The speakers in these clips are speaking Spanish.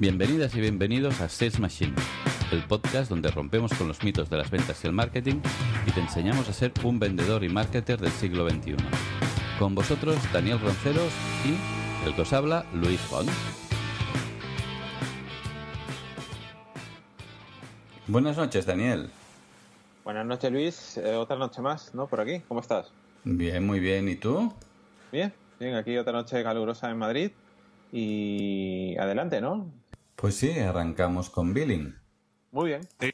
Bienvenidas y bienvenidos a Sales Machine, el podcast donde rompemos con los mitos de las ventas y el marketing y te enseñamos a ser un vendedor y marketer del siglo XXI. Con vosotros, Daniel Ronceros y el que os habla, Luis Font. Buenas noches, Daniel. Buenas noches, Luis. Eh, otra noche más, ¿no? Por aquí. ¿Cómo estás? Bien, muy bien. ¿Y tú? Bien, bien. Aquí otra noche calurosa en Madrid. Y adelante, ¿no? Pues sí, arrancamos con billing. Muy bien. Eh,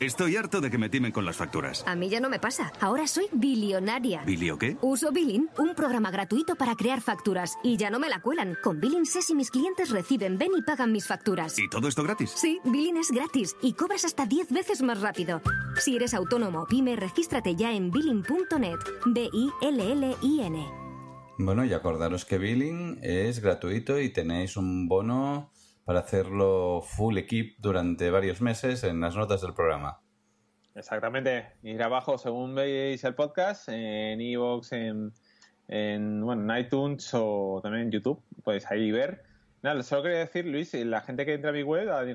estoy harto de que me timen con las facturas. A mí ya no me pasa. Ahora soy bilionaria. ¿Bilio qué? Uso Billing, un programa gratuito para crear facturas. Y ya no me la cuelan. Con Billing sé si mis clientes reciben, ven y pagan mis facturas. ¿Y todo esto gratis? Sí, Billing es gratis y cobras hasta 10 veces más rápido. Si eres autónomo o pyme, regístrate ya en billing.net. B-I-L-L-I-N. Bueno, y acordaros que Billing es gratuito y tenéis un bono para hacerlo full equip durante varios meses en las notas del programa. Exactamente. Ir abajo según veis el podcast en Evox, en, bueno, iTunes o también en YouTube. Podéis ahí ver. Nada, solo quería decir, Luis, eh, la gente que entra a mi web, a ahí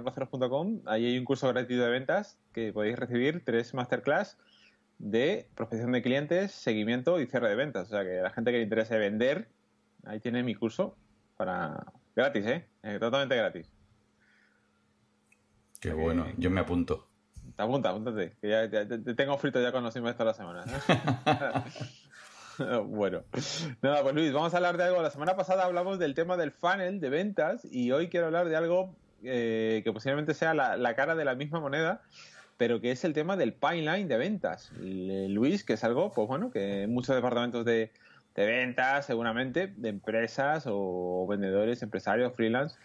hay un curso gratuito de ventas que podéis recibir, tres masterclass de prospección de clientes, seguimiento y cierre de ventas. O sea que la gente que le interese vender, ahí tiene mi curso para, Gratis, ¿eh? totalmente gratis. Qué eh, bueno, yo me apunto. Te apunta, apúntate, te tengo frito ya con los la semana. bueno, nada, pues Luis, vamos a hablar de algo. La semana pasada hablamos del tema del funnel de ventas y hoy quiero hablar de algo eh, que posiblemente sea la, la cara de la misma moneda, pero que es el tema del pipeline de ventas. Luis, que es algo, pues bueno, que muchos departamentos de, de ventas seguramente, de empresas o, vendedores, empresarios, freelance,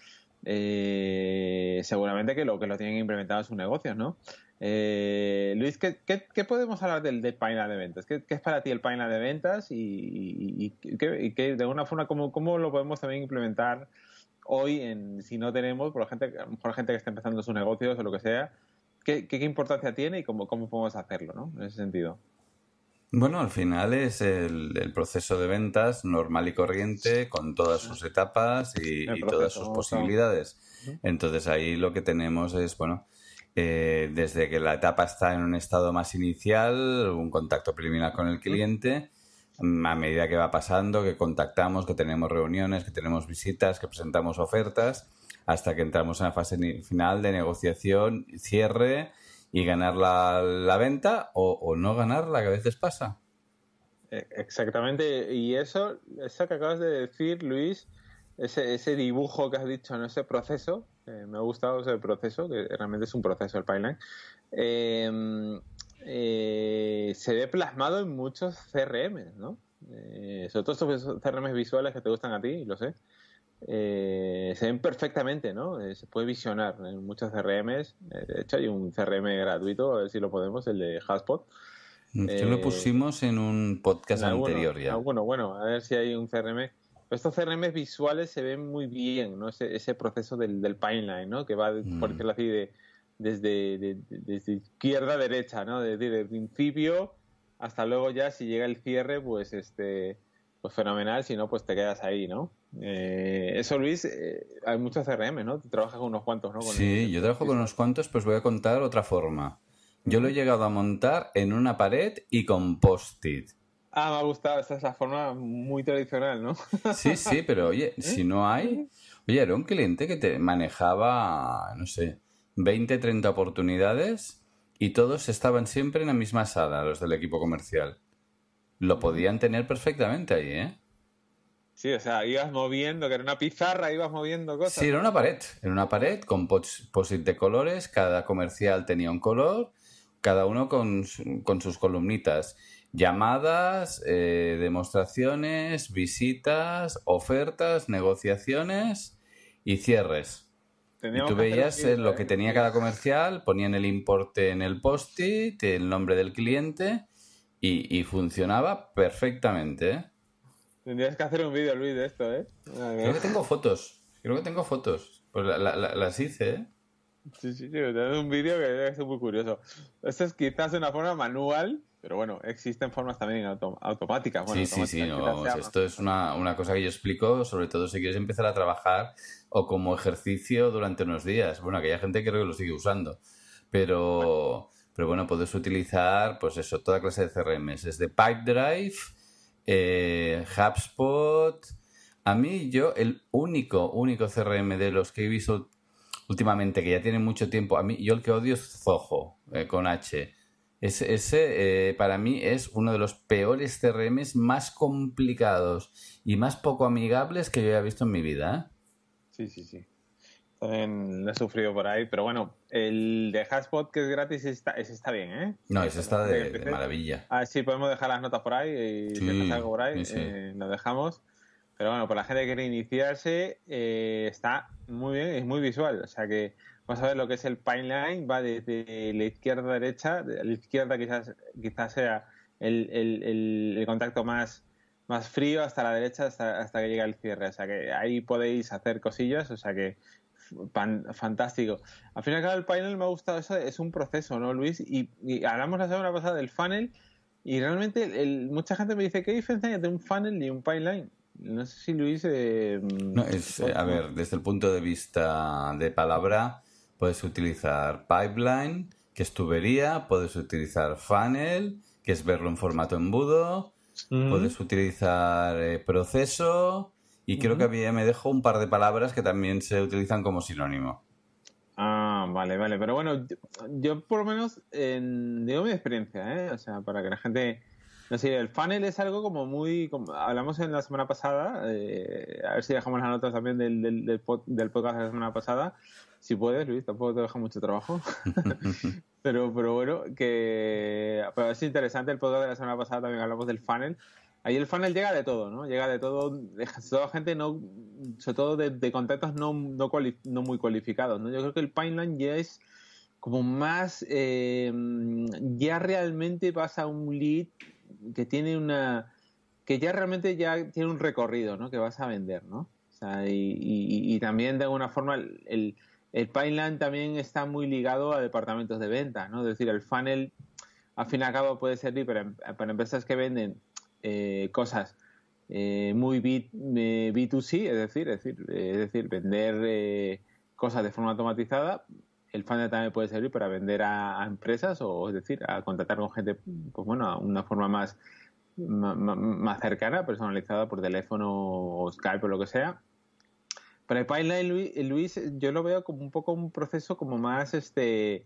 eh, seguramente que lo que lo tienen implementado en sus negocios, ¿no? Eh, Luis, ¿qué, ¿qué, podemos hablar del, de de ventas? ¿Qué, es para ti el painel de ventas y, qué, qué, de alguna forma cómo, cómo lo podemos también implementar hoy en, si no tenemos, por la gente, a gente que está empezando sus negocios o lo que sea, qué, qué importancia tiene y cómo, cómo podemos hacerlo, ¿no? En ese sentido. Bueno, al final es el, proceso de ventas normal y corriente, con todas sus etapas y, todas sus posibilidades. Entonces ahí lo que tenemos es, bueno, eh, desde que la etapa está en un estado más inicial, un contacto preliminar con el cliente, a medida que va pasando, que contactamos, que tenemos reuniones, que tenemos visitas, que presentamos ofertas, hasta que entramos en la fase final de negociación, cierre y ganar la, venta o, no no ganarla, que a veces pasa. E, exactamente, y eso, eso que acabas de decir, Luis, ese, ese dibujo que has dicho en ese proceso, eh, me ha gustado ese proceso, que realmente es un proceso el pipeline, em, eh, se ve plasmado en muchos CRM, ¿no? Eh, sobre todo estos CRM visuales que te gustan a ti, lo sé eh, se ven perfectamente, ¿no? Eh, se puede visionar en muchos CRMs. Eh, de hecho, hay un CRM gratuito, a ver si lo podemos, el de Haspot. Mm, yo lo eh, pusimos en un podcast anterior ya. Bueno, bueno, a ver si hay un CRM. Estos CRM visuales se ven muy bien, ¿no? Ese, proceso del, del, pipeline, ¿no? Que va, por mm. decirlo así, de, desde, izquierda a derecha, ¿no? Desde, desde el principio hasta luego ya, si llega el cierre, pues este pues fenomenal, si no, pues te quedas ahí, ¿no? Eh, eso, Luis, eh, hay muchos CRM, ¿no? trabajas con unos cuantos, ¿no? sí, yo trabajo con unos cuantos, pues voy a contar otra forma. Yo lo he llegado a montar en una pared y con post-it. Ah, me ha gustado, esa es la forma muy tradicional, ¿no? Sí, sí, pero oye, ¿Eh? si no hay... Oye, era un cliente que te manejaba, no sé, 20, 30 oportunidades y todos estaban siempre en la misma sala, los del equipo comercial. Lo podían tener perfectamente ahí, ¿eh? Sí, o sea, ibas moviendo, que era una pizarra, ibas moviendo cosas. Sí, era una pared, era una pared con post-it de colores, cada comercial tenía un color, cada uno con, sus columnitas. Llamadas, eh, demostraciones, visitas, ofertas, negociaciones y cierres. y tú veías eh, lo ¿eh? que tenía cada comercial, ponían el importe en el post-it, el nombre del cliente y, y funcionaba perfectamente. ¿eh? Tendrías que hacer un vídeo, Luis, de esto, ¿eh? Creo que tengo fotos. Creo que tengo fotos. Pues las hice, ¿eh? Sí, sí, sí. tengo un vídeo que es muy curioso. Esto es quizás una forma manual, pero bueno, existen formas también automáticas. sí, sí, sí, Esto es una, cosa que yo explico, sobre todo si quieres empezar a trabajar o como ejercicio durante unos días. Bueno, aquella gente creo que lo sigue usando. Pero, bueno. pero bueno, puedes utilizar, pues eso, toda clase de CRMs. Desde Pipedrive eh, HubSpot. A mí, yo, el único, único CRM de los que he visto últimamente, que ya tiene mucho tiempo, a mí, yo el que odio es Zoho, eh, con H. Ese, ese eh, para mí es uno de los peores CRM más complicados y más poco amigables que yo haya visto en mi vida. Sí, sí, sí no he sufrido por ahí, pero bueno, el de Hashpot que es gratis está, está bien, ¿eh? No, ese está de, maravilla. Ah, sí, podemos dejar las notas por ahí y eh, por ahí, eh, dejamos. Pero bueno, para la gente que quiere iniciarse, eh, está muy bien, es muy visual. O sea que vamos a ver lo que es el pipeline, va desde la izquierda a derecha, de la izquierda quizás, quizás sea el, el, el contacto más más frío hasta la derecha hasta, hasta, que llega el cierre. O sea que ahí podéis hacer cosillas, o sea que fantástico. Al final, el panel me ha gustado eso, es un proceso, ¿no, Luis? Y, hablamos la semana pasada del funnel y realmente mucha gente me dice, ¿qué diferencia hay entre un funnel y un pipeline? No sé si Luis... Eh, mm, eh, a ver, desde el punto de vista de palabra, puedes utilizar pipeline, que es tubería, puedes utilizar funnel, que es verlo en formato embudo, mm. puedes utilizar eh, proceso, y creo que que me dejó un par de palabras que también se utilizan como sinónimo. Ah, vale, vale. Pero bueno, yo, por lo menos digo mi experiencia, ¿eh? O sea, para que la gente... No sé, el funnel es algo como muy... hablamos en la semana pasada, eh, a ver si dejamos las notas también del, podcast de la semana pasada. Si puedes, Luis, tampoco te deja mucho trabajo. pero, pero bueno, que pues es interesante el podcast de la semana pasada, también hablamos del funnel. Ahí el funnel llega de todo, ¿no? Llega de todo, de toda gente no, sobre todo de, contactos no, muy cualificados, ¿no? Yo creo que el pipeline ya es como más, eh, ya realmente vas a un lead que tiene una, que ya realmente ya tiene un recorrido, ¿no? Que vas a vender, ¿no? O sea, y, también de alguna forma el, el, pipeline también está muy ligado a departamentos de venta, ¿no? Es decir, el funnel al fin y al cabo puede servir para empresas que venden eh, cosas eh, muy B, 2 eh, c es decir, es decir, es decir vender cosas de forma automatizada, el funnel también puede servir para vender a, empresas o, es decir, a contratar con gente, pues bueno, a una forma más, más, cercana, personalizada por teléfono o Skype o lo que sea. para el pipeline, Luis, Luis, yo lo veo como un poco un proceso como más, este,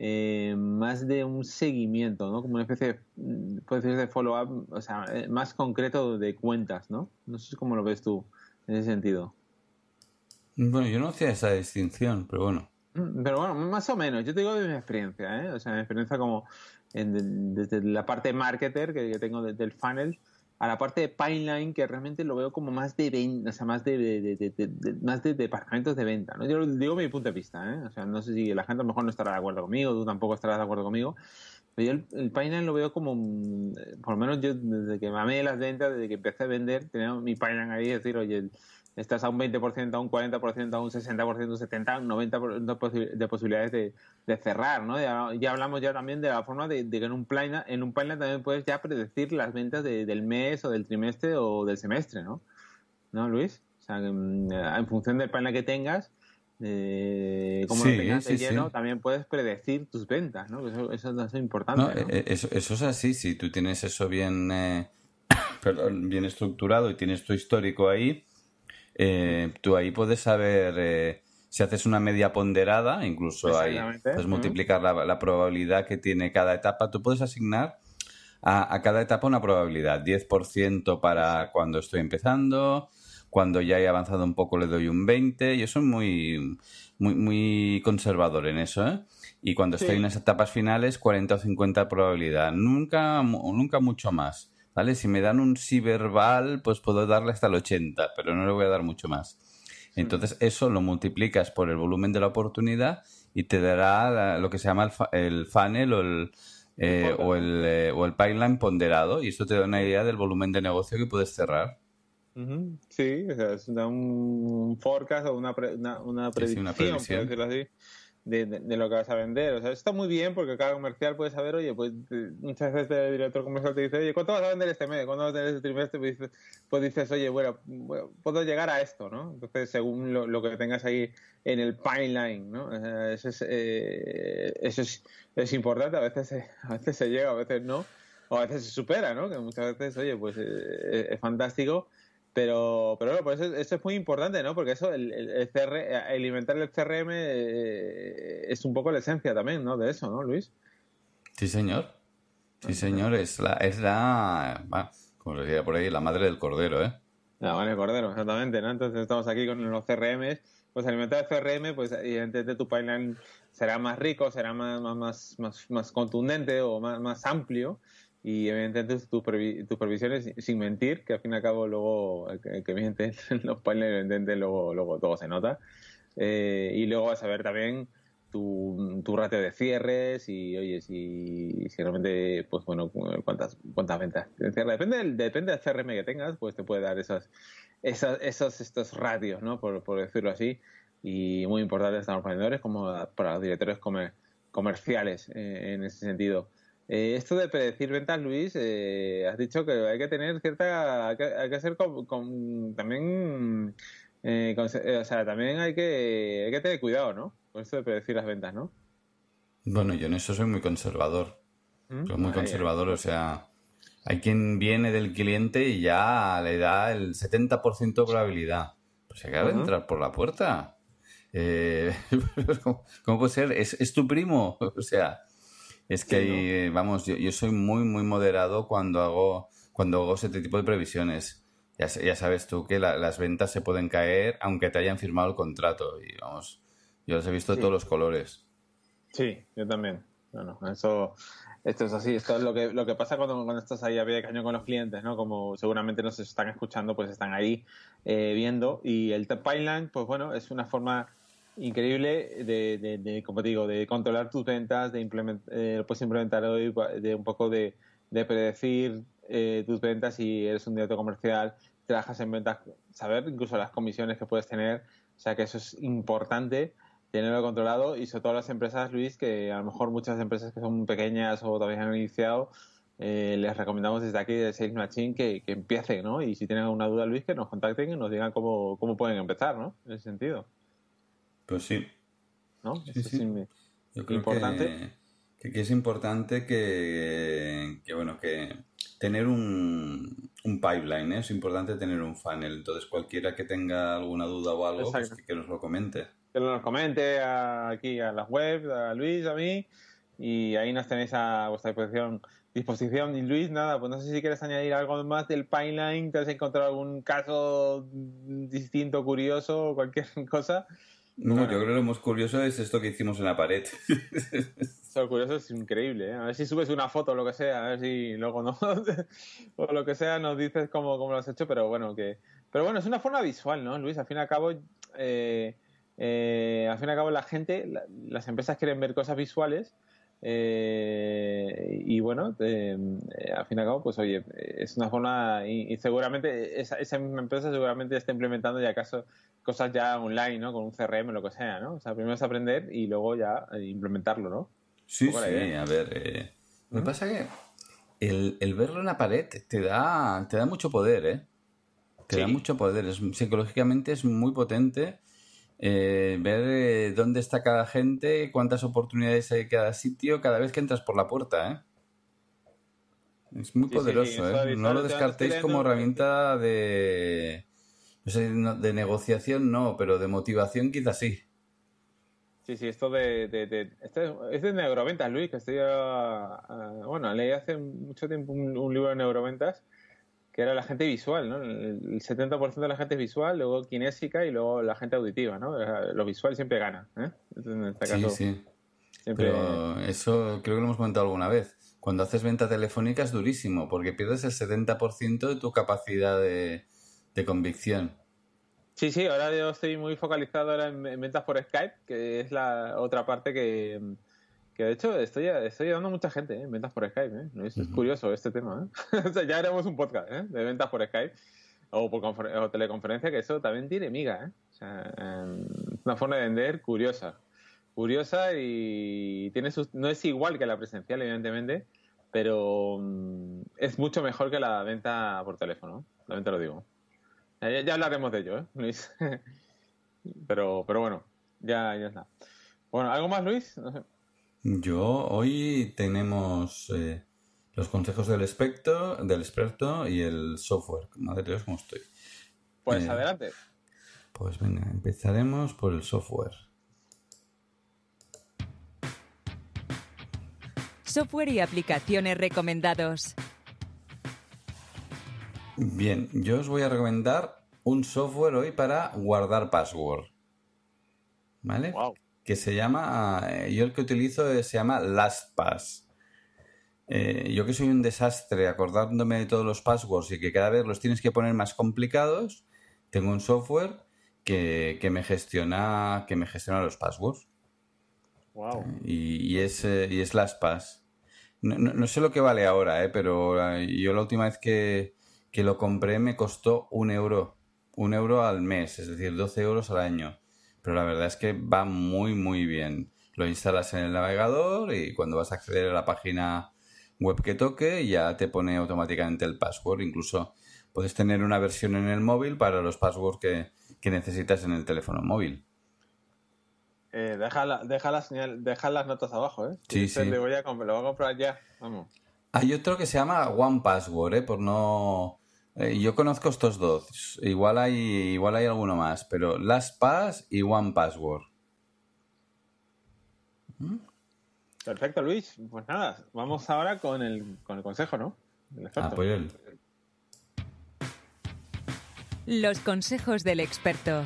eh, más de un seguimiento, ¿no? Como una especie de, mm, decir, de follow-up, o sea, eh, más concreto de cuentas, ¿no? No sé cómo lo ves tú en ese sentido. Bueno, yo no hacía esa distinción, pero bueno. Mm, pero bueno, más o menos, yo te digo de mi experiencia, ¿eh? O sea, mi experiencia como desde la parte marketer que yo tengo desde el funnel, a la parte de Pineline, que realmente lo veo como más de o sea, más de, más de departamentos de venta. ¿no? Yo digo mi punto de vista, ¿eh? O sea, no sé si la gente a lo mejor no estará de acuerdo conmigo, tú tampoco estarás de acuerdo conmigo. Pero yo el, pipeline lo veo como, mm, por lo menos yo desde que mamé las ventas, desde que empecé a vender, tenía mi Pineline ahí, decir, oye, estás a un 20%, a un 40%, a un 60%, 70%, un 90% de posibilidades de, cerrar, ¿no? Ya, hablamos ya también de la forma de, que en un plana, en un plana también puedes ya predecir las ventas del mes o del trimestre o del semestre, ¿no? ¿No, Luis? O sea, mm, en, función del plana que tengas, eh, como lo tengas lleno, también puedes predecir tus ventas, ¿no? Eso, es importante. No, eh, eh, Eso, es así, si tú tienes eso bien... perdón, bien estructurado y tienes tu histórico ahí, eh, tú ahí puedes saber eh, si haces una media ponderada, incluso ahí puedes multiplicar la, probabilidad que tiene cada etapa. Tú puedes asignar a, cada etapa una probabilidad, 10% para cuando estoy empezando, cuando ya he avanzado un poco le doy un 20, yo soy muy, muy, muy conservador en eso, ¿eh? Y cuando estoy en las etapas finales, 40 o 50 probabilidad, nunca, nunca mucho más. ¿vale? Si me dan un verbal, pues puedo darle hasta el 80, pero no le voy a dar mucho más. Entonces eso lo multiplicas por el volumen de la oportunidad y te dará lo que se llama el, el funnel o el, eh, o, el, eh, o el pipeline ponderado y eso te da una idea del volumen de negocio que puedes cerrar. Sí, o sea, es un forecast o una, una, predicción, de, lo que vas a vender. O sea, está muy bien porque cada comercial puede saber, oye, pues eh, muchas veces el director comercial te dice, oye, ¿cuánto vas a vender este mes? ¿Cuánto vas a tener este trimestre? Pues dices, pues dices oye, bueno, puedo llegar a esto, ¿no? Entonces, según lo, que tengas ahí en el pipeline, ¿no? eso es, eh, es, es, importante, a veces, se, a veces se llega, a veces no, o a veces se supera, ¿no? Que muchas veces, oye, pues eh, es fantástico pero, pero pues eso es muy importante, ¿no? Porque eso, el, el, alimentar el CRM eh, es un poco la esencia también, ¿no? De eso, ¿no, Luis? Sí, señor. Sí, señor. Es la, es la, como decía por ahí, la madre del cordero, ¿eh? La madre del cordero, exactamente, ¿no? Entonces estamos aquí con los CRMs. Pues alimentar el CRM, pues evidentemente tu pipeline será más rico, será más, más, más, más contundente o más, más amplio y evidentemente tus, previsiones sin mentir, que al fin y al cabo luego, que, mienten los paneles, evidentemente luego, luego todo se nota. Eh, y luego vas a ver también tu, tu ratio de cierres y, oye, si, realmente, pues bueno, cuántas, cuántas ventas Depende del, depende CRM que tengas, pues te puede dar esas, esos, estos ratios, ¿no? Por, por decirlo así. Y muy importante para los vendedores como para los directores comerciales eh, en ese sentido. Eh, esto de predecir ventas, Luis, eh, has dicho que hay que tener cierta. Hay que, ser también. Eh, o sea, también hay que, que tener cuidado, ¿no? Con esto de predecir las ventas, ¿no? Bueno, yo en eso soy muy conservador. ¿Mm? Soy muy ah, conservador, o sea. Hay quien viene del cliente y ya le da el 70% de probabilidad. Pues se acaba de entrar por la puerta. Eh, ¿cómo, ¿cómo, puede ser? ¿Es, ¿Es, tu primo. O sea, es que, eh, vamos, yo, soy muy, muy moderado cuando hago, cuando hago este tipo de previsiones. Ya, ya sabes tú que las ventas se pueden caer aunque te hayan firmado el contrato. Y vamos, yo los he visto de todos los colores. Sí, yo también. Bueno, eso, esto es así, esto es lo que, lo que pasa cuando, cuando estás ahí a pie de cañón con los clientes, ¿no? Como seguramente nos están escuchando, pues están ahí eh, viendo. Y el Pipeline, pues bueno, es una forma increíble de, como te digo, de controlar tus ventas, de eh, implementar, hoy, de un poco de, predecir eh, tus ventas si eres un director comercial, trabajas en ventas, saber incluso las comisiones que puedes tener, o sea que eso es importante tenerlo controlado y sobre todo las empresas, Luis, que a lo mejor muchas empresas que son pequeñas o todavía han iniciado, eh, les recomendamos desde aquí de Sales Machine que, empiece, empiecen, ¿no? Y si tienen alguna duda, Luis, que nos contacten y nos digan cómo, cómo pueden empezar, ¿no? En ese sentido. Pues sí. ¿No? Es Yo creo importante. Que, es importante que, que, bueno, que tener un, un pipeline, ¿eh? es importante tener un funnel. Entonces, cualquiera que tenga alguna duda o algo, pues que, nos lo comente. Que nos comente aquí a las webs, a Luis, a mí, y ahí nos tenéis a vuestra disposición disposición. Y Luis, nada, pues no sé si quieres añadir algo más del pipeline, te has encontrado algún caso distinto, curioso, cualquier cosa. No, yo creo que lo más curioso es esto que hicimos en la pared. Lo curioso es increíble, ¿eh? A ver si subes una foto o lo que sea, a ver si luego no. o lo que sea, nos dices cómo, cómo, lo has hecho, pero bueno, que. Pero bueno, es una forma visual, ¿no, Luis? Al fin y al cabo, eh, eh, al fin y al cabo, la gente, las empresas quieren ver cosas visuales eh, y bueno, eh, al fin y al cabo, pues oye, es una forma y, seguramente esa, misma empresa seguramente está implementando ya acaso cosas ya online, ¿no? Con un CRM o lo que sea, ¿no? O sea, primero es aprender y luego ya eh, implementarlo, ¿no? Sí, sí, a ver. Eh, me pasa que el, verlo en la pared te da, te da mucho poder, ¿eh? Te da mucho poder. psicológicamente es muy potente eh, ver eh, dónde está cada gente, cuántas oportunidades hay en cada sitio cada vez que entras por la puerta. ¿eh? Es muy poderoso, No lo descartéis como herramienta de. de negociación no, pero de motivación quizás sí. Sí, sí, esto de. es, de neuroventas, Luis, que estoy. bueno, leí hace mucho tiempo un, un libro de neuroventas que era la gente visual, ¿no? El 70% de la gente es visual, luego kinésica y luego la gente auditiva, ¿no? Lo visual siempre gana, ¿eh? En este sí, sí. Pero eso creo que lo hemos comentado alguna vez. Cuando haces venta telefónica es durísimo porque pierdes el 70% de tu capacidad de, convicción. Sí, sí, ahora yo estoy muy focalizado en, ventas por Skype, que es la otra parte que, que de hecho estoy, estoy ayudando a mucha gente en ¿eh? ventas por Skype. ¿eh? Es, curioso este tema. ¿eh? ya haremos un podcast ¿eh? de ventas por Skype o por teleconferencia, que eso también tiene miga. O em, una forma de vender curiosa. Curiosa y tiene no es igual que la presencial, evidentemente, pero em, es mucho mejor que la venta por teléfono. También te lo digo. Ya, hablaremos de ello, ¿eh, Luis? pero, pero bueno, ya, ya está. Bueno, ¿algo más, Luis? No sé. Yo hoy tenemos eh, los consejos del experto, del experto y el software. Madre de cómo estoy. Pues eh, adelante. Pues venga, empezaremos por el software. Software y aplicaciones recomendados. Bien, yo os voy a recomendar un software hoy para guardar password. ¿Vale? que se llama, eh, yo el que utilizo se llama LastPass. Eh, yo que soy un desastre acordándome de todos los passwords y que cada vez los tienes que poner más complicados, tengo un software que, me gestiona que me gestiona los passwords. Y, es, eh, y es LastPass. No, sé lo que vale ahora, eh, pero yo la última vez que, que lo compré me costó un euro. Un euro al mes, es decir, 12 euros al año pero la verdad es que va muy, muy bien. Lo instalas en el navegador y cuando vas a acceder a la página web que toque ya te pone automáticamente el password. Incluso puedes tener una versión en el móvil para los passwords que, necesitas en el teléfono móvil. Eh, deja, la, señal, las notas abajo, ¿eh? Sí, sí. lo voy a comprar ya. Hay otro que se llama One Password, ¿eh? Por no eh, yo conozco estos dos. Igual hay, igual hay alguno más, pero LastPass y 1Password. Mm. Perfecto, Luis. Pues nada, vamos ahora con el, consejo, ¿no? El ah, pues Los consejos del experto.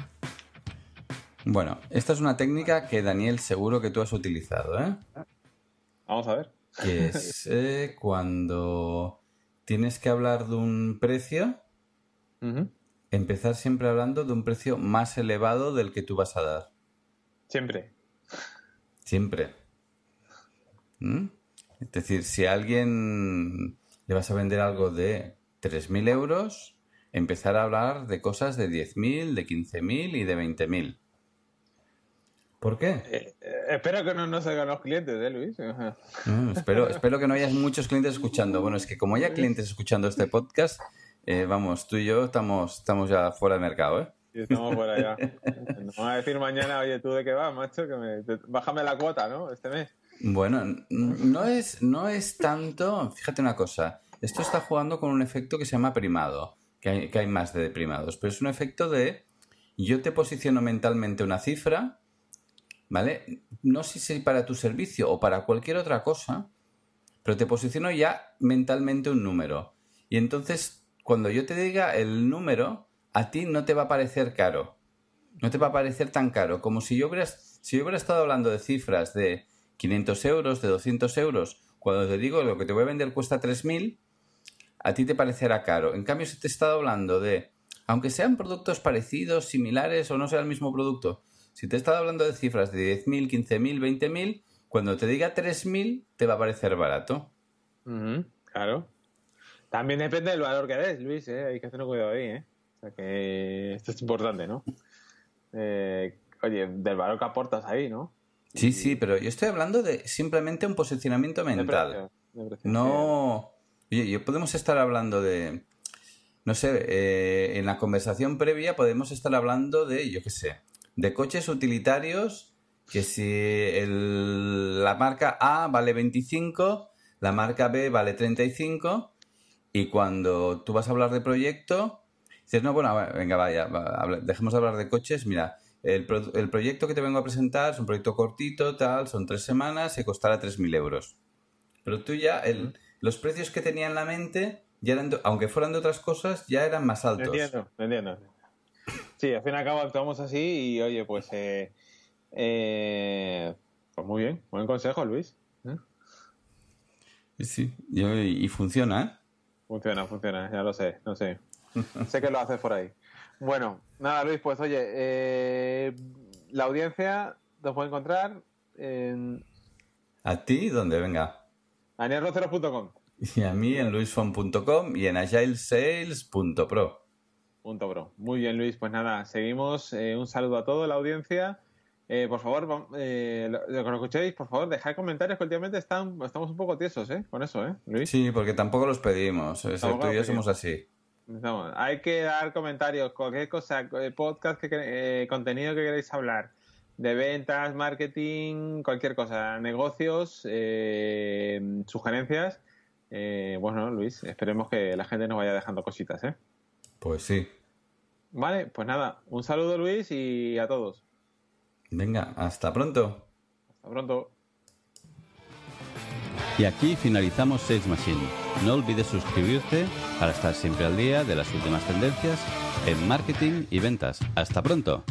Bueno, esta es una técnica que Daniel seguro que tú has utilizado, ¿eh? Vamos a ver. Que es eh, cuando tienes que hablar de un precio, empezar siempre hablando de un precio más elevado del que tú vas a dar. Siempre. Siempre. ¿Mm? Es decir, si a alguien le vas a vender algo de 3.000 euros, empezar a hablar de cosas de 10.000, de 15.000 y de 20.000. ¿Por qué? Eh, eh, espero que no nos hagan los clientes, ¿eh, Luis? Mm, espero, que no haya muchos clientes escuchando. Bueno, es que como haya clientes escuchando este podcast, eh, vamos, tú y yo estamos, estamos ya fuera de mercado, ¿eh? Y estamos fuera ya. Nos van a decir mañana, oye, ¿tú de qué vas, macho? Que bájame la cuota, ¿no? Este mes. Bueno, no es, no es tanto... Fíjate una cosa. Esto está jugando con un efecto que se llama primado. Que hay, que hay más de primados. Pero es un efecto de... Yo te posiciono mentalmente una cifra ¿vale? No sé si para tu servicio o para cualquier otra cosa, pero te posiciono ya mentalmente un número. Y entonces, cuando yo te diga el número, a ti no te va a parecer caro. No te va a parecer tan caro. Como si yo si yo hubiera estado hablando de cifras de 500 euros, de 200 euros, cuando te digo lo que te voy a vender cuesta 3.000, a ti te parecerá caro. En cambio, si te he estado hablando de, aunque sean productos parecidos, similares o no sea el mismo producto, si te he estado hablando de cifras de 10.000, 15.000, 20.000, cuando te diga 3.000 te va a parecer barato. claro. También depende del valor que des, Luis, ¿eh? hay que tener cuidado ahí. ¿eh? O sea que esto es importante, ¿no? Eh, oye, del valor que aportas ahí, ¿no? Sí, sí, pero yo estoy hablando de simplemente un posicionamiento mental. No. Oye, yo podemos estar hablando de. No sé, eh, en la conversación previa podemos estar hablando de, yo qué sé, de coches utilitarios que si la marca A vale 25, la marca B vale 35 y cuando tú vas a hablar de proyecto, dices, no, bueno, venga, vaya, dejemos de hablar de coches, mira, el, el, proyecto que te vengo a presentar es un proyecto cortito, tal, son tres semanas y costará 3.000 euros. Pero tú ya, el, los precios que tenía en la mente, ya eran, aunque fueran de otras cosas, ya eran más altos. entiendo. Sí, al fin y al cabo actuamos así y oye, pues, eh, eh, pues muy bien, buen consejo, Luis. ¿eh? Sí, y funciona, Funciona, funciona, ya lo sé, no sé. sé que lo haces por ahí. Bueno, nada, Luis, pues oye, la audiencia nos puede encontrar en... A ti, donde venga. A Y a mí en luisfon.com y en agilesales.pro. Punto bro. Muy bien, Luis. Pues nada, seguimos. Eh, un saludo a toda la audiencia. Eh, por favor, eh, lo, que escuchéis, por favor, dejad comentarios que últimamente estamos un poco tiesos, ¿eh? Con eso, ¿eh, Luis? Sí, porque tampoco los pedimos. Es tú y yo somos así. Hay que dar comentarios, cualquier cosa, podcast, que, contenido que queréis hablar, de ventas, marketing, cualquier cosa, negocios, sugerencias. bueno, Luis, esperemos que la gente nos vaya dejando cositas, ¿eh? Pues sí. Vale, pues nada, un saludo Luis y a todos. Venga, hasta pronto. Hasta pronto. Y aquí finalizamos Sales Machine. No olvides suscribirte para estar siempre al día de las últimas tendencias en marketing y ventas. Hasta pronto.